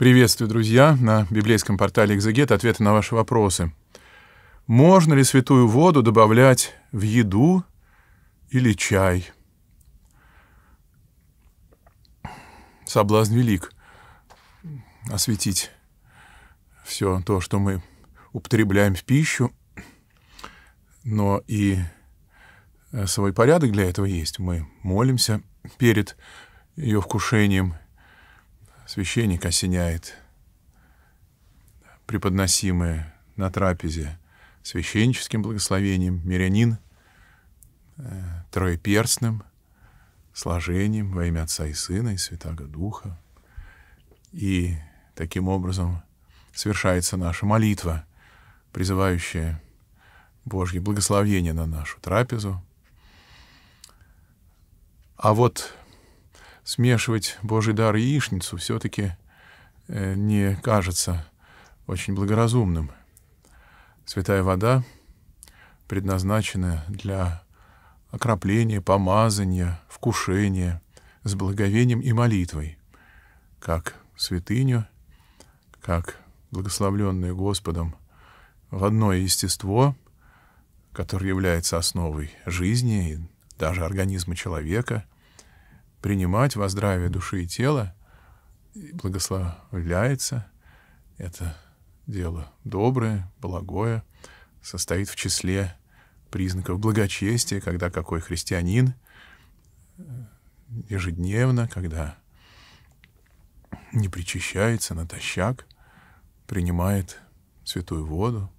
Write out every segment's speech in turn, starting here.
Приветствую, друзья, на библейском портале «Экзегет» ответы на ваши вопросы. Можно ли святую воду добавлять в еду или чай? Соблазн велик осветить все то, что мы употребляем в пищу, но и э, свой порядок для этого есть. Мы молимся перед ее вкушением – священник осеняет преподносимое на трапезе священническим благословением, мирянин э, троеперстным сложением во имя Отца и Сына и Святаго Духа. И таким образом совершается наша молитва, призывающая Божье благословение на нашу трапезу. А вот смешивать Божий дар и яичницу все-таки э, не кажется очень благоразумным. Святая вода предназначена для окропления, помазания, вкушения с благовением и молитвой, как святыню, как благословленное Господом родное естество, которое является основой жизни и даже организма человека — принимать во здравие души и тела, благословляется. Это дело доброе, благое, состоит в числе признаков благочестия, когда какой христианин э, ежедневно, когда не причащается натощак, принимает святую воду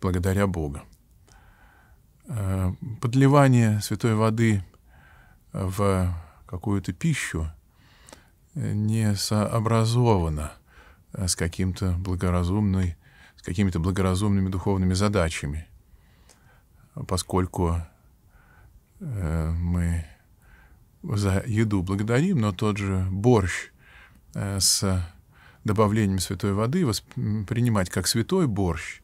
благодаря Бога. Э, подливание святой воды в какую-то пищу э, не сообразована э, с каким-то благоразумной, с какими-то благоразумными духовными задачами, поскольку э, мы за еду благодарим, но тот же борщ с добавлением святой воды воспринимать как святой борщ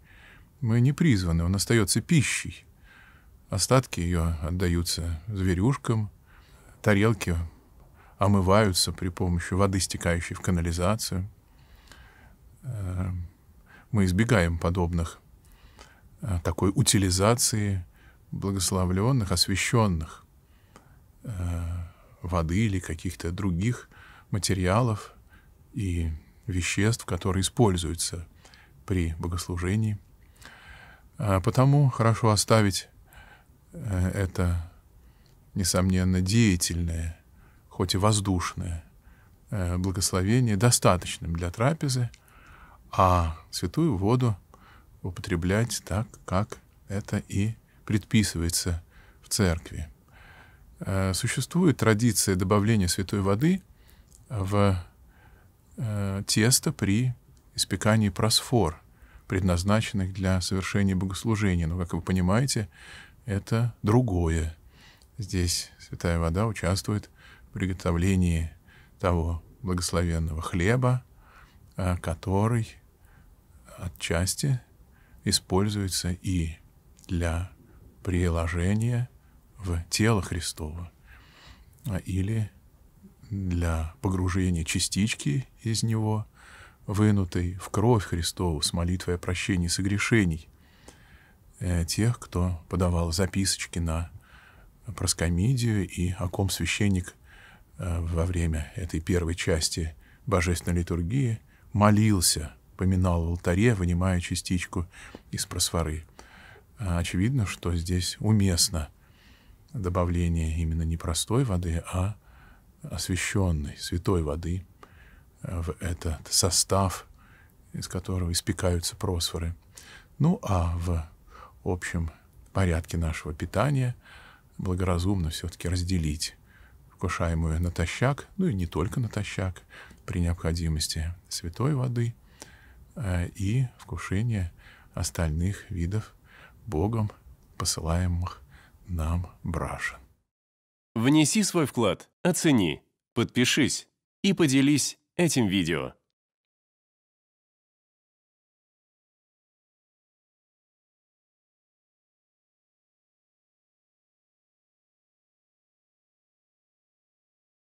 мы не призваны, он остается пищей. Остатки ее отдаются зверюшкам, тарелки омываются при помощи воды, стекающей в канализацию. Э, мы избегаем подобных э, такой утилизации благословленных, освященных э, воды или каких-то других материалов и веществ, которые используются при богослужении. Потому хорошо оставить это несомненно, деятельное, хоть и воздушное э, благословение, достаточным для трапезы, а святую воду употреблять так, как это и предписывается в церкви. Э, существует традиция добавления святой воды в э, тесто при испекании просфор, предназначенных для совершения богослужения. Но, как вы понимаете, это другое Здесь святая вода участвует в приготовлении того благословенного хлеба, а, который отчасти используется и для приложения в тело Христова или для погружения частички из него, вынутой в кровь Христову с молитвой о прощении согрешений э, тех, кто подавал записочки на проскомидию и о ком священник э, во время этой первой части божественной литургии молился, поминал в алтаре, вынимая частичку из просфоры. А очевидно, что здесь уместно добавление именно не простой воды, а освященной, святой воды э, в этот состав, из которого испекаются просфоры. Ну а в общем порядке нашего питания – благоразумно все-таки разделить вкушаемую натощак, ну и не только натощак, при необходимости святой воды э, и вкушение остальных видов Богом посылаемых нам брашен. Внеси свой вклад, оцени, подпишись и поделись этим видео.